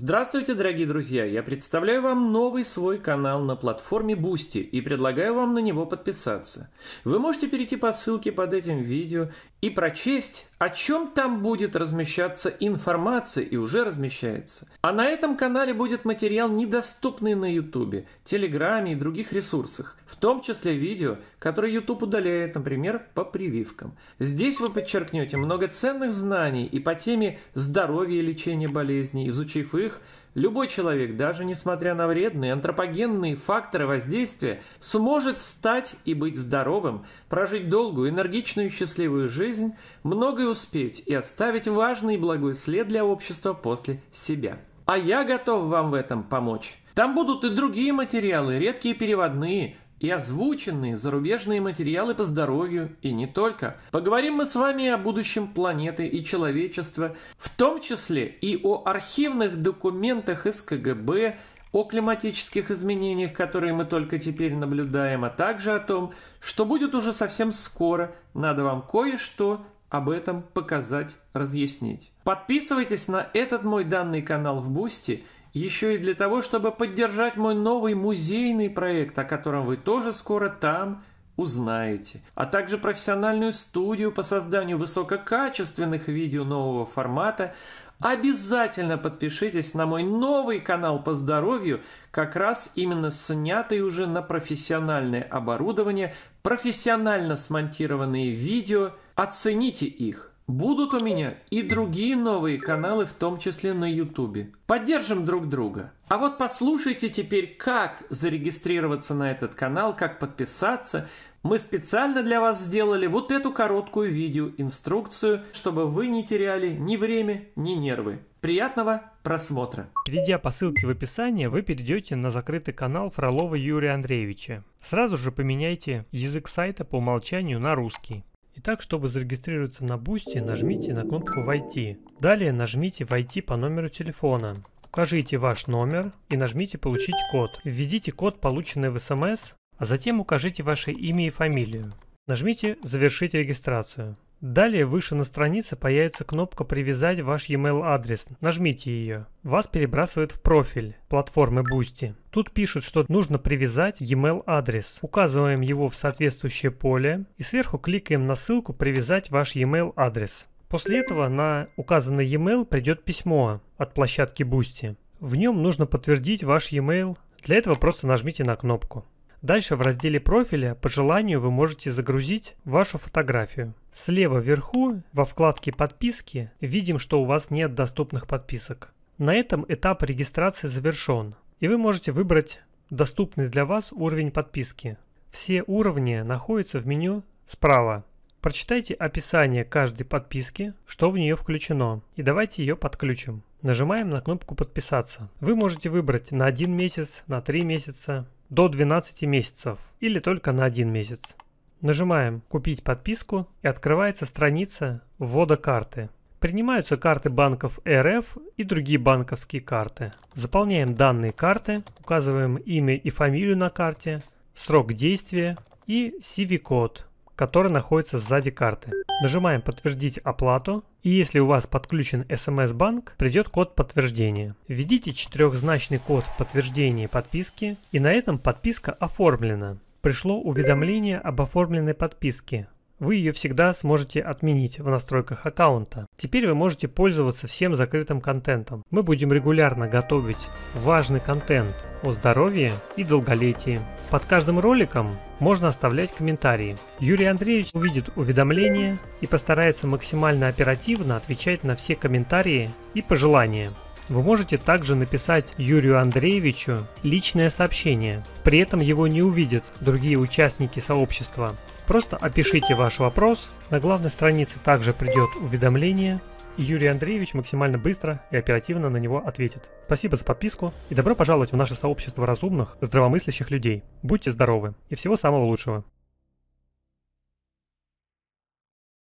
Здравствуйте, дорогие друзья! Я представляю вам новый свой канал на платформе Boosty и предлагаю вам на него подписаться. Вы можете перейти по ссылке под этим видео и прочесть о чем там будет размещаться информация и уже размещается. А на этом канале будет материал, недоступный на YouTube, Телеграме и других ресурсах, в том числе видео, которые YouTube удаляет, например, по прививкам. Здесь вы подчеркнете много ценных знаний и по теме здоровья и лечения болезней, изучив их, Любой человек, даже несмотря на вредные антропогенные факторы воздействия, сможет стать и быть здоровым, прожить долгую, энергичную и счастливую жизнь, многое успеть и оставить важный и благой след для общества после себя. А я готов вам в этом помочь. Там будут и другие материалы, редкие переводные, и озвученные зарубежные материалы по здоровью и не только. Поговорим мы с вами о будущем планеты и человечества, в том числе и о архивных документах из КГБ, о климатических изменениях, которые мы только теперь наблюдаем, а также о том, что будет уже совсем скоро. Надо вам кое-что об этом показать, разъяснить. Подписывайтесь на этот мой данный канал в Бусти – еще и для того, чтобы поддержать мой новый музейный проект, о котором вы тоже скоро там узнаете, а также профессиональную студию по созданию высококачественных видео нового формата, обязательно подпишитесь на мой новый канал по здоровью, как раз именно снятый уже на профессиональное оборудование, профессионально смонтированные видео, оцените их. Будут у меня и другие новые каналы, в том числе на Ютубе. Поддержим друг друга. А вот послушайте теперь, как зарегистрироваться на этот канал, как подписаться. Мы специально для вас сделали вот эту короткую видеоинструкцию, чтобы вы не теряли ни время, ни нервы. Приятного просмотра! Перейдя по ссылке в описании, вы перейдете на закрытый канал Фролова Юрия Андреевича. Сразу же поменяйте язык сайта по умолчанию на русский. Итак, чтобы зарегистрироваться на Бусти, нажмите на кнопку «Войти». Далее нажмите «Войти по номеру телефона». Укажите ваш номер и нажмите «Получить код». Введите код, полученный в СМС, эм а затем укажите ваше имя и фамилию. Нажмите «Завершить регистрацию». Далее выше на странице появится кнопка «Привязать ваш e-mail адрес». Нажмите ее. Вас перебрасывает в профиль платформы Boosty. Тут пишут, что нужно привязать e-mail адрес. Указываем его в соответствующее поле и сверху кликаем на ссылку «Привязать ваш e-mail адрес». После этого на указанный e-mail придет письмо от площадки Boosty. В нем нужно подтвердить ваш e-mail. Для этого просто нажмите на кнопку. Дальше в разделе профиля по желанию вы можете загрузить вашу фотографию. Слева вверху во вкладке подписки видим, что у вас нет доступных подписок. На этом этап регистрации завершен и вы можете выбрать доступный для вас уровень подписки. Все уровни находятся в меню справа. Прочитайте описание каждой подписки, что в нее включено, и давайте ее подключим. Нажимаем на кнопку «Подписаться». Вы можете выбрать на один месяц, на три месяца, до 12 месяцев или только на один месяц. Нажимаем «Купить подписку» и открывается страница ввода карты. Принимаются карты банков РФ и другие банковские карты. Заполняем данные карты, указываем имя и фамилию на карте, срок действия и CV-код который находится сзади карты. Нажимаем «Подтвердить оплату» и если у вас подключен SMS-банк, придет код подтверждения. Введите четырехзначный код в подтверждении подписки и на этом подписка оформлена. Пришло уведомление об оформленной подписке. Вы ее всегда сможете отменить в настройках аккаунта. Теперь вы можете пользоваться всем закрытым контентом. Мы будем регулярно готовить важный контент о здоровье и долголетии. Под каждым роликом можно оставлять комментарии. Юрий Андреевич увидит уведомления и постарается максимально оперативно отвечать на все комментарии и пожелания. Вы можете также написать Юрию Андреевичу личное сообщение. При этом его не увидят другие участники сообщества. Просто опишите ваш вопрос. На главной странице также придет уведомление. И Юрий Андреевич максимально быстро и оперативно на него ответит. Спасибо за подписку и добро пожаловать в наше сообщество разумных, здравомыслящих людей. Будьте здоровы и всего самого лучшего.